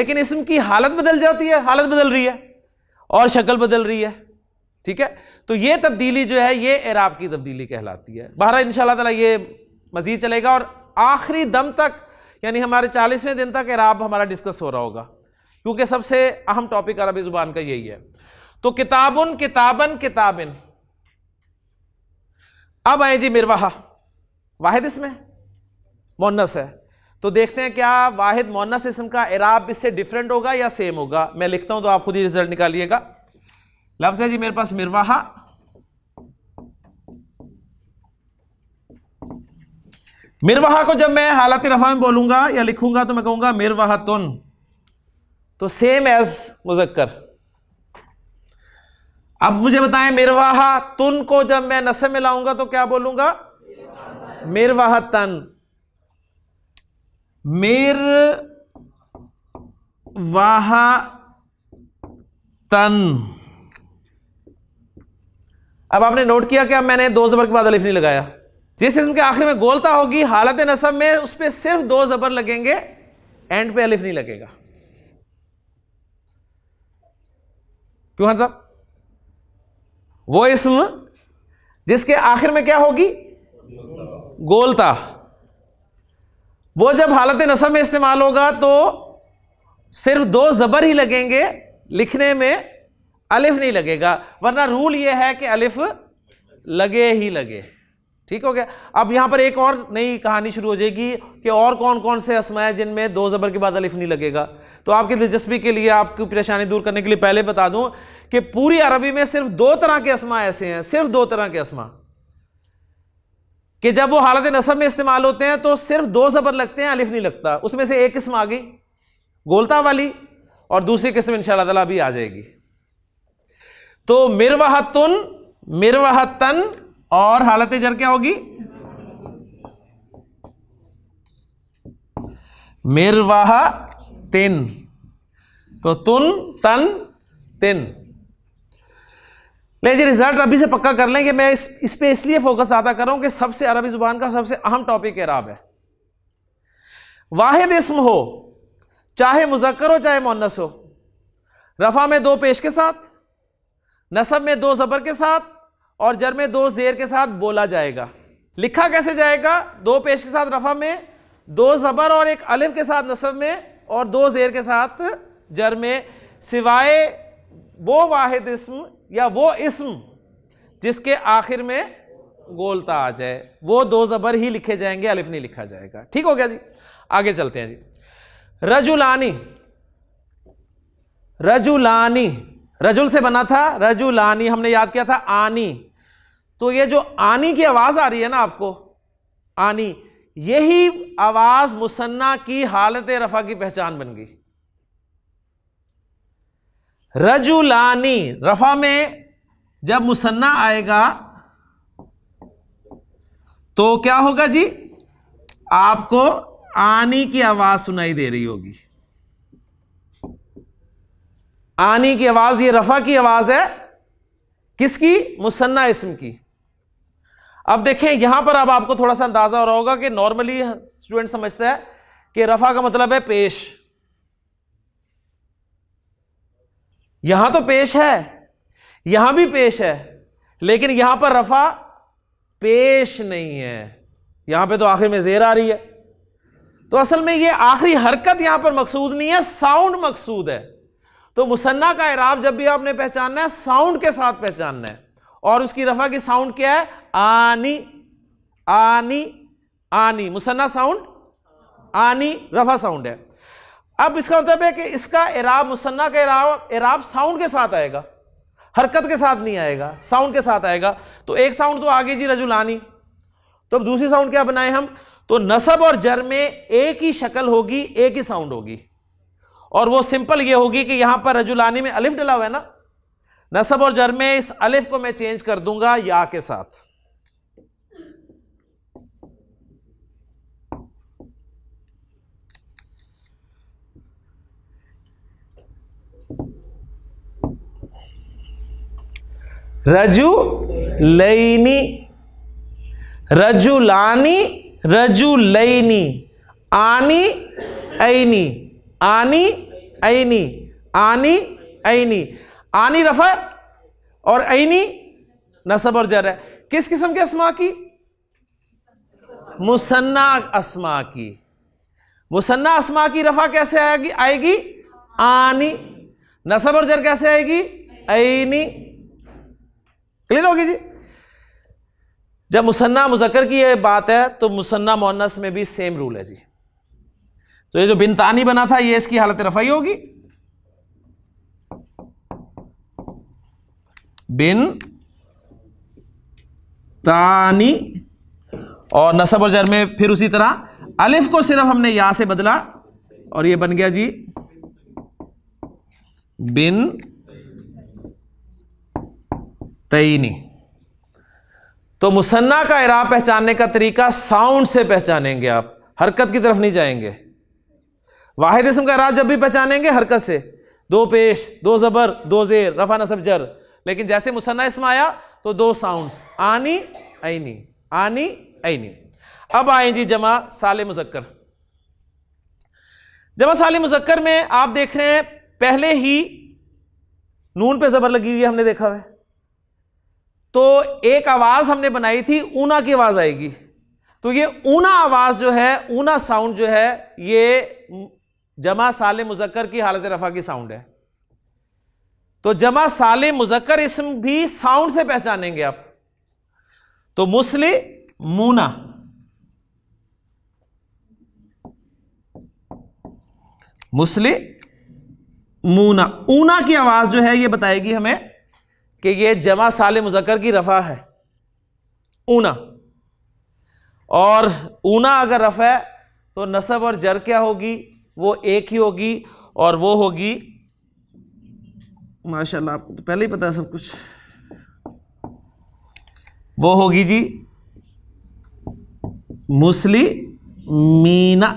लेकिन इसम की हालत बदल जाती है हालत बदल रही है और शक्ल बदल रही है ठीक है तो ये तब्दीली जो है ये एराब की तब्दीली कहलाती है बहरा इन तला ये मजीद चलेगा और आखिरी दम तक यानी हमारे चालीसवें दिन तक एराब हमारा डिस्कस हो रहा होगा क्योंकि सबसे अहम टॉपिक अरबी ज़ुबान का यही है तो किताबन किताबन किताबिन अब आए जी मिरवाहा वाहिद इसमें मोनस है तो देखते हैं क्या वाहिद मोनस इसम का इराब इससे डिफरेंट होगा या सेम होगा मैं लिखता हूं तो आप खुद ही रिजल्ट निकालिएगा लफ्ज है जी मेरे पास मिरवाहा मिरवाहा को जब मैं हालत रफा में बोलूंगा या लिखूंगा तो मैं कहूंगा मिरवाहा तुन तो सेम एज मुजक्कर अब मुझे बताएं मिरवाहा तुन को जब मैं नशे में लाऊंगा तो क्या बोलूंगा मिरवाहा तन मेर वाह तन अब आपने नोट किया क्या मैंने दो जबर के बाद अलिफ नहीं लगाया जिस इसम के आखिर में गोलता होगी हालत नसब में उस पर सिर्फ दो जबर लगेंगे एंड पे अलिफ नहीं लगेगा क्यों हाँ साहब वो इसम जिसके आखिर में क्या होगी गोलता वो जब हालत नसब में इस्तेमाल होगा तो सिर्फ दो ज़बर ही लगेंगे लिखने में अलिफ नहीं लगेगा वरना रूल ये है कि अलिफ लगे ही लगे ठीक हो गया अब यहाँ पर एक और नई कहानी शुरू हो जाएगी कि और कौन कौन से असम है जिनमें दो ज़बर के बाद अलिफ नहीं लगेगा तो आपकी दिलचस्पी के लिए आपकी परेशानी दूर करने के लिए पहले बता दूं कि पूरी अरबी में सिर्फ दो तरह के असमा ऐसे हैं सिर्फ दो तरह के असमा कि जब वो हालत नसब में इस्तेमाल होते हैं तो सिर्फ दो ज़बर लगते हैं अलिफ नहीं लगता उसमें से एक किस्म आ गई गोलता वाली और दूसरी किस्म इन शाह भी आ जाएगी तो मिरवाहतुन मिरवाहतन और हालत जर क्या होगी मिरवाह तिन तो तुन तन तिन ले जी रिजल्ट अभी से पक्का कर लें कि मैं इस इस पर इसलिए फोकस ज़्यादा कर रहा हूं कि सबसे अरबी ज़ुबान का सबसे अहम टॉपिक एराब है वाहिद इसम हो चाहे मुजक्कर हो चाहे मोनस हो रफ़ा में दो पेश के साथ नसब में दो ज़बर के साथ और जर में दो ज़ेर के साथ बोला जाएगा लिखा कैसे जाएगा दो पेश के साथ रफ़ा में दो ज़बर और एक अलिफ के साथ नसब में और दो ज़ेर के साथ जर में सिवाय वो वाहिद इसम या वो इसम जिसके आखिर में गोलता आ जाए वो दो जबर ही लिखे जाएंगे अलिफ नहीं लिखा जाएगा ठीक हो गया जी आगे चलते हैं जी रजुलानी रजुलानी रजुल से बना था रजुलानी हमने याद किया था आनी तो ये जो आनी की आवाज आ रही है ना आपको आनी यही आवाज मुसन्ना की हालत रफा की पहचान बन गई रजुलानी रफा में जब मुसन्ना आएगा तो क्या होगा जी आपको आनी की आवाज सुनाई दे रही होगी आनी की आवाज ये रफा की आवाज है किसकी मुसन्ना इसम की अब देखें यहां पर अब आपको थोड़ा सा अंदाजा हो रहा होगा कि नॉर्मली स्टूडेंट समझते हैं कि रफा का मतलब है पेश यहां तो पेश है यहां भी पेश है लेकिन यहां पर रफा पेश नहीं है यहां पे तो आखिर में जेर आ रही है तो असल में ये आखिरी हरकत यहां पर मकसूद नहीं है साउंड मकसूद है तो मुसन्ना का इराब जब भी आपने पहचानना है साउंड के साथ पहचानना है और उसकी रफा की साउंड क्या है आनी आनी आनी मुसन्ना साउंड आनी रफा साउंड है अब इसका मतलब है कि इसका एराब मुसन्ना का एराब एराब साउंड के साथ आएगा हरकत के साथ नहीं आएगा साउंड के साथ आएगा तो एक साउंड तो आगे जी रजुलानी तो अब दूसरी साउंड क्या बनाए हम तो नसब और जर में एक ही शक्ल होगी एक ही साउंड होगी और वो सिंपल ये होगी कि यहां पर रजुलानी में अलिफ डला हुआ है ना नसब और जर में इस अलिफ को मैं चेंज कर दूंगा या के साथ रजू लईनी रजुलानी रजुलैनी आनी ऐनी आनी ऐनी आनी ऐनी आनी रफा और ऐनी नसब और जर है किस किस्म के असमा की मुसन्ना असमा की मुसन्ना असमा की रफा कैसे आएगी आएगी आनी नसब और जर कैसे आएगी ऐनी क्लियर होगी जी जब मुसन्ना मुजक्र की यह बात है तो मुसन्ना मोनस में भी सेम रूल है जी तो ये जो बिनतानी बना था ये इसकी हालत रफाई होगी बिन तानी और नसब और जर में फिर उसी तरह अलिफ को सिर्फ हमने यहां से बदला और ये बन गया जी बिन तयनी तो मुसन्ना का इरा पहचानने का तरीका साउंड से पहचानेंगे आप हरकत की तरफ नहीं जाएंगे वाहिद इसम का इरा जब भी पहचानेंगे हरकत से दो पेश दो ज़बर दो जेर रफा नसब जर लेकिन जैसे मुसन्ना इसम आया तो दो साउंड आनी ऐनी आनी ऐनी अब आए जी जमा साल मुजक्कर जमा साले मुजक्कर में आप देख रहे हैं पहले ही नून पे ज़बर लगी हुई है हमने देखा हुआ है तो एक आवाज हमने बनाई थी ऊना की आवाज आएगी तो ये ऊना आवाज जो है ऊना साउंड जो है ये जमा साले मुजक्कर की हालत रफा की साउंड है तो जमा साले मुजक्कर इसम भी साउंड से पहचानेंगे आप तो मुस्लि मूना मुस्लि मूना ऊना की आवाज जो है ये बताएगी हमें कि ये जमा साल मुजक्र की रफ़ा है ऊना और ऊना अगर रफ़ है तो नसब और जर क्या होगी वो एक ही होगी और वो होगी माशाल्लाह आपको तो पहले ही पता है सब कुछ वो होगी जी मुस्ली मीना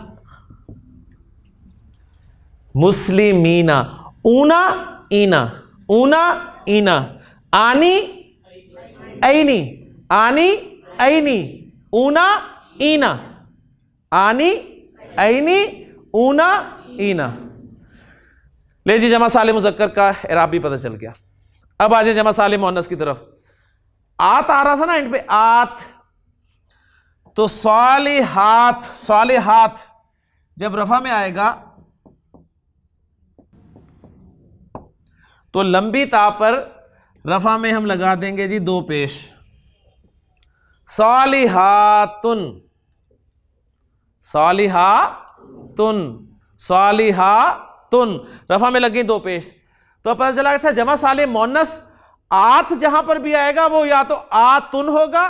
मीना ऊना ईना ऊना ईना आनी ऐनी आनी ऐनी ऊना ईना आनी ऐनी ऊना ईना ले जी जमा साले मुजक्कर का एराब भी पता चल गया अब आ जाए जमा साले मोहनस की तरफ आत आ रहा था ना एंड पे आत तो सौले हाथ सौले हाथ जब रफा में आएगा तो लंबी ता पर रफ़ा में हम लगा देंगे जी दो पेश सालिहातुन सालिहातुन सालिहातुन रफ़ा में लगी दो पेश तो पता चला ऐसा जमा साले मोनस आत जहां पर भी आएगा वो या तो आतुन होगा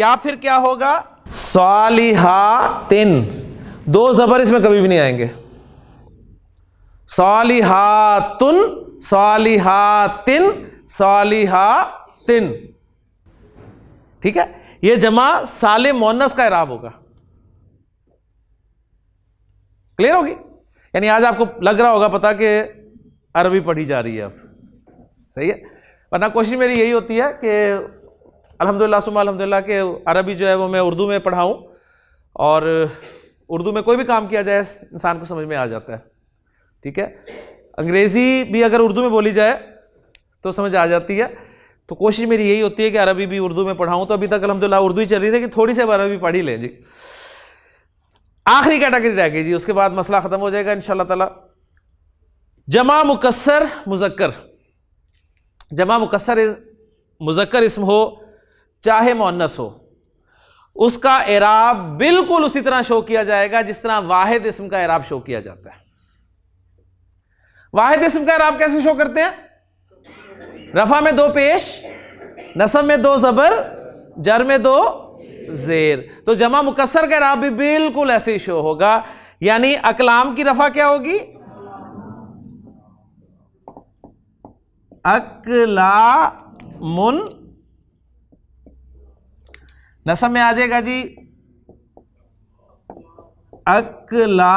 या फिर क्या होगा सालिहातिन दो जबर इसमें कभी भी नहीं आएंगे सालिहातुन सालिहातिन तिन ठीक है ये जमा साले मोनस का इराब होगा क्लियर होगी यानी आज आपको लग रहा होगा पता कि अरबी पढ़ी जा रही है अब सही है वरना कोशिश मेरी यही होती है कि अल्हम्दुलिल्लाह सुमा अल्हम्दुलिल्लाह के अरबी जो है वो मैं उर्दू में पढ़ाऊं और उर्दू में कोई भी काम किया जाए इंसान को समझ में आ जाता है ठीक है अंग्रेज़ी भी अगर उर्दू में बोली जाए तो समझ आ जाती है तो कोशिश मेरी यही होती है कि अरबी भी उर्दू में पढ़ाऊँ तो अभी तक अलहमदिल्ला उर्दू ही चल रही थी कि थोड़ी सी अरबी पढ़ ही लें जी आखिरी कैटेगरी रह गई जी उसके बाद मसला ख़त्म हो जाएगा इन ताला जमा मुकसर मुजक्र जमा मुकसर मुजक्र इसम हो चाहे मोनस हो उसका एराब बिल्कुल उसी तरह शो किया जाएगा जिस तरह वाहिद इसम का एराब शो किया जाता है वाहिद इसम का एराब कैसे शो करते हैं रफा में दो पेश नसब में दो जबर जर में दो जेर तो जमा मुकसर का राब भी बिल्कुल ऐसे ही शो होगा यानी अकलाम की रफा क्या होगी अकला मुन नसम में आ जाएगा जी अकला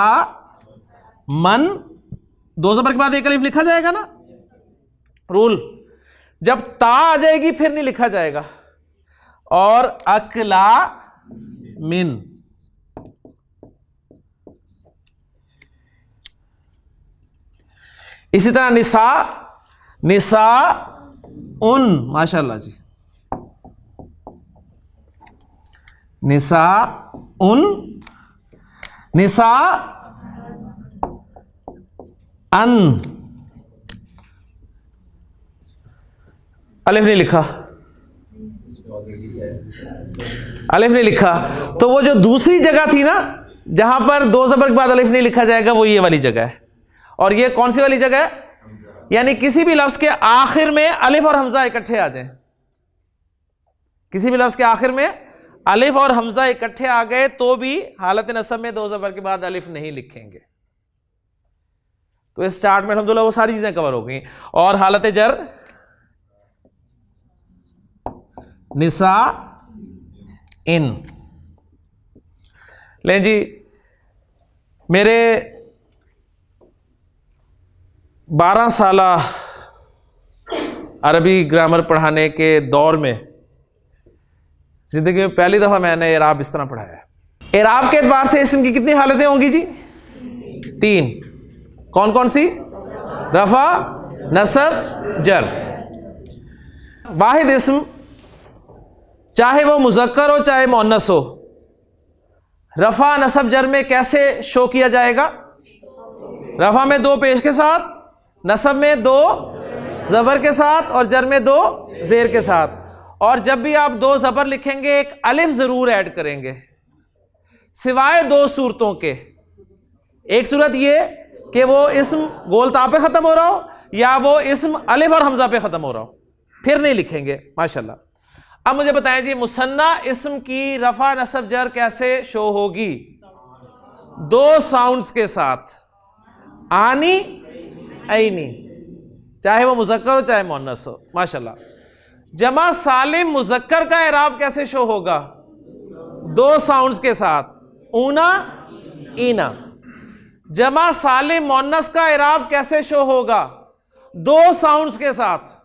मन दो जबर के बाद एक अलीफ लिखा जाएगा ना रूल जब ता आ जाएगी फिर नहीं लिखा जाएगा और अकला मिन इसी तरह निशा निशा उन माशाल्लाह जी निशा उन निशा अन अलिफ ने लिखा अलिफ ने लिखा तो वो जो दूसरी जगह थी ना जहां पर दो जबर के बाद अलिफ नहीं लिखा जाएगा वो ये वाली जगह है और ये कौन सी वाली जगह है यानी किसी भी लफ्ज के आखिर में अलिफ और हमजा इकट्ठे आ जाए किसी भी लफ्ज के आखिर में अलिफ और हमजा इकट्ठे आ गए तो भी हालत नसब में दो जबर के बाद अलिफ नहीं लिखेंगे तो इस चार्ट में अलहमदुल्ला वो सारी चीजें कवर हो गई और हालत जर निशा इन लें जी मेरे बारह साल अरबी ग्रामर पढ़ाने के दौर में ज़िंदगी में पहली दफ़ा मैंने एराब इस तरह पढ़ाया एराब के एतबार से इसम की कितनी हालतें होंगी जी तीन कौन कौन सी रफा नसब जर वाहिद इसम चाहे वो मुजक्कर हो चाहे मोनस हो रफा नसब जर में कैसे शो किया जाएगा रफा में दो पेश के साथ नसब में दो ज़बर के साथ और जर में दो जेर के साथ और जब भी आप दो ज़बर लिखेंगे एक अलिफ ज़रूर ऐड करेंगे सिवाय दो सूरतों के एक सूरत ये कि वो इसम गोलता पे ख़त्म हो रहा हो या वो इसम अलिफ और हमज़ा पे ख़त्म हो रहा हो फिर नहीं लिखेंगे माशाल्लाह अब मुझे बताएं जी मुसन्ना इसम की रफा नसब जर कैसे शो होगी दो साउंड्स के साथ आनी ऐनी चाहे वो मुजक्कर हो चाहे मोनस हो माशाल्लाह जमा सालिम मुजक्कर का इराब कैसे शो होगा दो साउंड्स के साथ ऊना ईना जमा सालिम मोनस का इराब कैसे शो होगा दो साउंड्स के साथ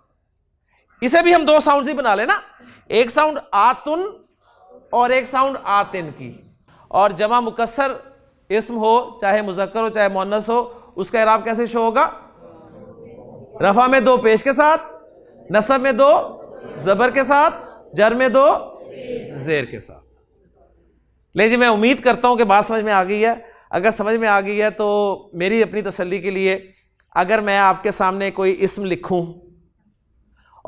इसे भी हम दो साउंड ही बना लेना एक साउंड आतुन और एक साउंड आतिन की और जमा मुकसर इसम हो चाहे मुजक्कर हो चाहे मोनस हो उसका इराब कैसे शो होगा रफा में दो पेश के साथ नसब में दो जबर के साथ जर में दो जेर के साथ ले जी मैं उम्मीद करता हूं कि बात समझ में आ गई है अगर समझ में आ गई है तो मेरी अपनी तसल्ली के लिए अगर मैं आपके सामने कोई इसम लिखूं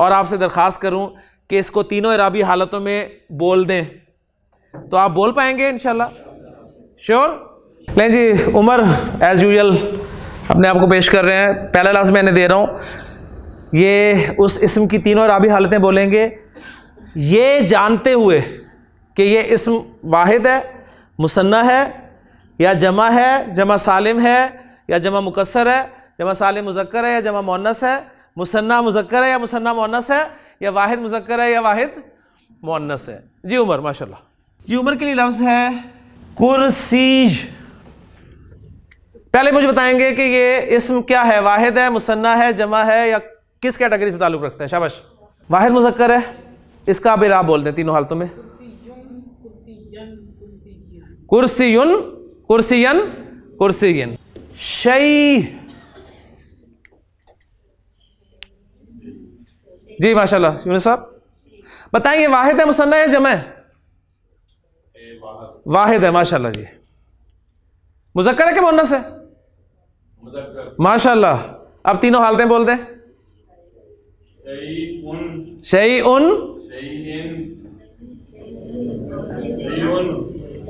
और आपसे दरख्वास्त करूं कि इसको तीनों इराबी हालतों में बोल दें तो आप बोल पाएंगे इनशाला श्योर लें जी उमर एज़ यूजल अपने आप को पेश कर रहे हैं पहला लफ्ज़ मैंने दे रहा हूँ ये उस इसम की तीनों इराबी हालतें बोलेंगे ये जानते हुए कि ये इसम वाहिद है मुसन्ना है या जमा है जमा सालिम है या जमा मुकसर है जमा सालिम मुजक्र है या जमा मोनस है मुसन्ना मुजक्कर है या मुसन्ना मोनस है या वाहिद मुजक्कर है या वाहिद मोनस है जी उमर माशाल्लाह जी उमर के लिए लफ्ज़ है कुर्सी पहले मुझे बताएंगे कि ये इसम क्या है वाहिद है मुसन्ना है जमा है या किस कैटेगरी से ताल्लुक़ रखता है शाबाश वाहिद मुजक्कर है इसका अभी राह बोल दें तीनों हालतों में कुर्सी कुर्सी कुर्सी कुर्सी शई जी माशाल्लाह यूनुस साहब बताइए वाहिद है मुसन्ना है जमा वाहिद है माशाल्लाह जी मुजक्कर है कि मुन्नस है माशाल्लाह अब तीनों हालतें बोल दें शही उन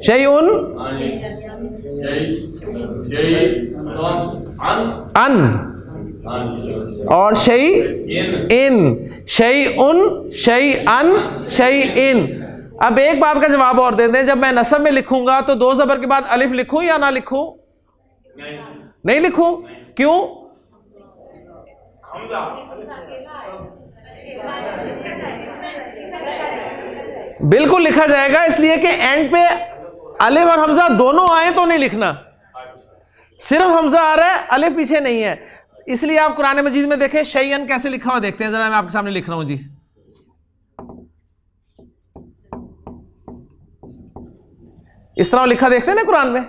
शही उन हाँ अन और शई इन शई उन शई अन शई इन अब एक बात का जवाब और दे दें जब मैं नसब में लिखूंगा तो दो जबर के बाद अलिफ लिखूं या ना लिखूं नहीं, नहीं लिखूं क्यों बिल्कुल लिखा जाएगा इसलिए कि एंड पे अलिफ और हमजा दोनों आए तो नहीं लिखना सिर्फ हमजा आ रहा है अलिफ पीछे नहीं है इसलिए आप कुरान मजीद में देखें शयन कैसे लिखा हुआ देखते हैं जरा मैं आपके सामने लिख रहा हूं जी इस तरह लिखा देखते हैं ना कुरान में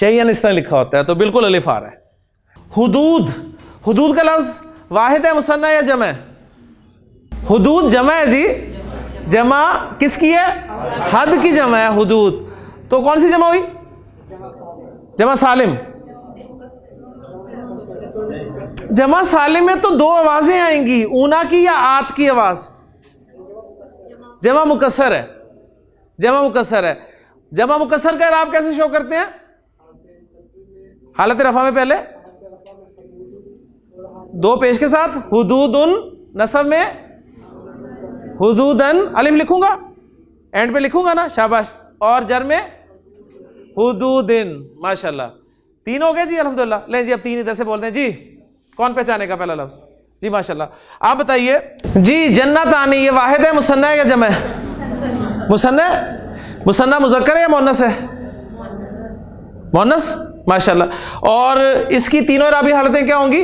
शयन इस तरह लिखा होता है तो बिल्कुल अलिफ आ रहा है हदूद हुदूद का लफ्ज वाहिद है मुसन्ना या जमा हदूद जमा है जी जमा किसकी है हद की जमा है हुदूद तो कौन सी जमा हुई जमा सालिम जमा साले में तो दो आवाज़ें आएंगी ऊना की या आत की आवाज़ जमा मुकसर है जमा मुकसर है जमा मुकसर का आप कैसे शो करते हैं हालत रफा में पहले दो पेश के साथ हदूद उन नसब में हदूदन अलिफ लिखूंगा एंड पे लिखूंगा ना शाबाश और जर में हदूदिन माशाल्लाह तीन हो गए जी अल्हम्दुलिल्लाह ले जी अब तीन इधर से बोलते हैं जी कौन पहचानेगा पहला लफ्ज जी माशाल्लाह आप बताइए जी जन्नत आनी ये वाहिद है मुसन्ना है या जमे मुसन्न मुसन्ना मुजक्कर है या मोनस है मोनस माशाल्लाह और इसकी तीनों राबी हालतें क्या होंगी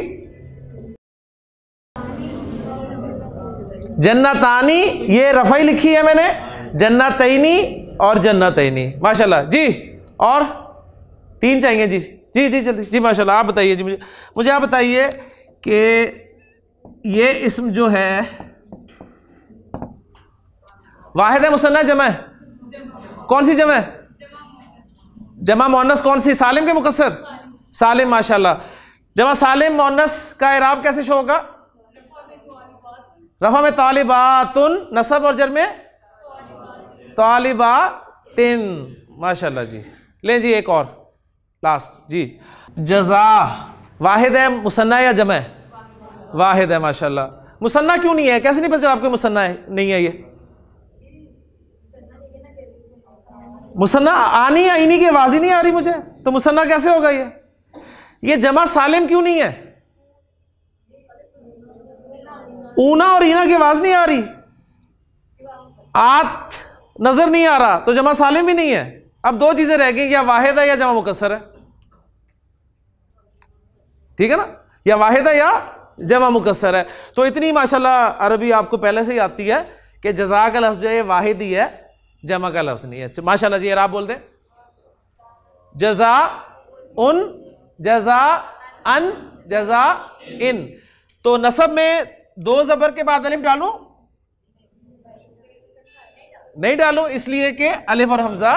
आनी ये रफाई लिखी है मैंने जन्नतनी और जन्नतनी माशाल्लाह जी और तीन चाहिए जी जी जी जल्दी जी माशाल्लाह आप बताइए जी मुझे मुझे आप बताइए कि ये इसम जो है वाहिद मुसन्ना जमा है कौन सी जमा है जमा मोनस कौन सी सालिम के मुकसर सालिम माशाल्लाह जमा सालिम मोनस का इराब कैसे शो होगा रफा में तुन नसब और जर में तालिबा तिन माशाल्लाह जी लें जी एक और लास्ट जी जजा वाहिद है मुसन्ना या जमा वाहिद है माशाल्लाह मुसन्ना क्यों नहीं है कैसे नहीं पता चला आपको मुसन्ना है नहीं है ये मुसन्ना आनी आई नहीं की आवाज ही नहीं आ रही मुझे तो मुसन्ना कैसे होगा ये ये जमा सालिम क्यों नहीं है ऊना और ईना की आवाज नहीं आ रही आत नजर नहीं आ रहा तो जमा सालिम भी नहीं है अब दो चीजें रह गई या वाहिद है या जमा मुकसर है ठीक है ना या वाहिद है या जमा मुकसर है तो इतनी माशाल्लाह अरबी आपको पहले से ही आती है कि जजा का लफ्ज़ है वाहिद ही है जमा का लफ्ज़ नहीं है माशाल्लाह जी आप बोल दें जजा उन जजा अन जजा इन तो नसब में दो जबर के बाद अलिफ डालू नहीं डालू इसलिए कि अलिफ और हमजा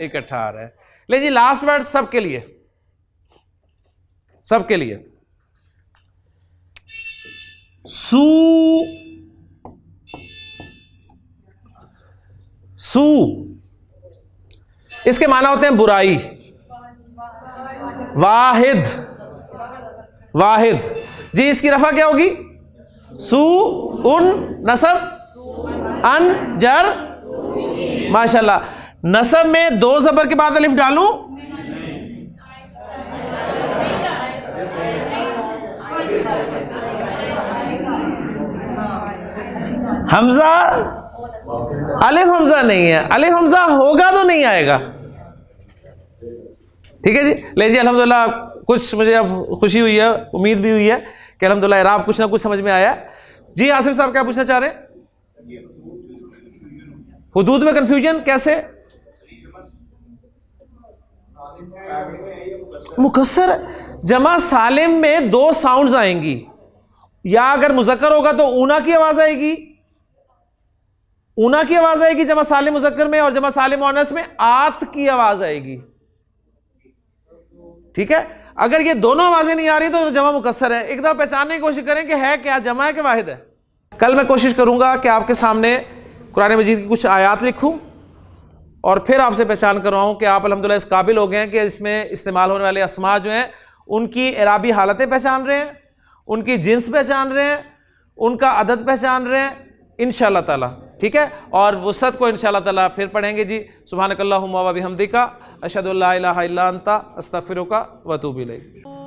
इकट्ठा आ रहा है ले जी लास्ट वर्ड सबके लिए सबके लिए सू सू इसके माना होते हैं बुराई वाहिद वाहिद जी इसकी रफा क्या होगी सू उन नसब अन जर माशाल्लाह नसब में दो जबर के बाद अलिफ डालू हमजा अलिफ हमजा नहीं है अलिफ हमजा होगा तो नहीं आएगा ठीक है जी ले जी अलहमदिल्ला कुछ मुझे अब खुशी हुई है उम्मीद भी हुई है कि अलहमदिल्ला इराब कुछ ना कुछ समझ में आया जी आसिफ साहब क्या पूछना चाह रहे हैं हदूद में कंफ्यूजन कैसे मुखसर जमा सालिम में दो साउंड्स आएंगी या अगर मुजक्कर होगा तो ऊना की आवाज आएगी ऊना की आवाज आएगी जमा सालिम मुजक्कर में और जमा सालिम ऑनस में आत की आवाज आएगी ठीक है अगर ये दोनों आवाजें नहीं आ रही तो जमा मुकसर है एक दफा पहचानने की कोशिश करें कि है क्या जमा है कि वाहिद है कल मैं कोशिश करूंगा कि आपके सामने कुरान मजीद की कुछ आयात लिखूं और फिर आपसे पहचान करवाऊँ कि आप अलहमदिल्ला इस काबिल हो गए हैं कि इसमें इस्तेमाल होने वाले असमा जो हैं उनकी इराबी हालतें पहचान रहे हैं उनकी जिन्स पहचान रहे हैं उनका अदद पहचान रहे हैं इन ताला ठीक है और वसत को इन ताला फिर पढ़ेंगे जी सुबह कल्ला हमदी का अशदुल्ला अस्तफ़िर का वतूबी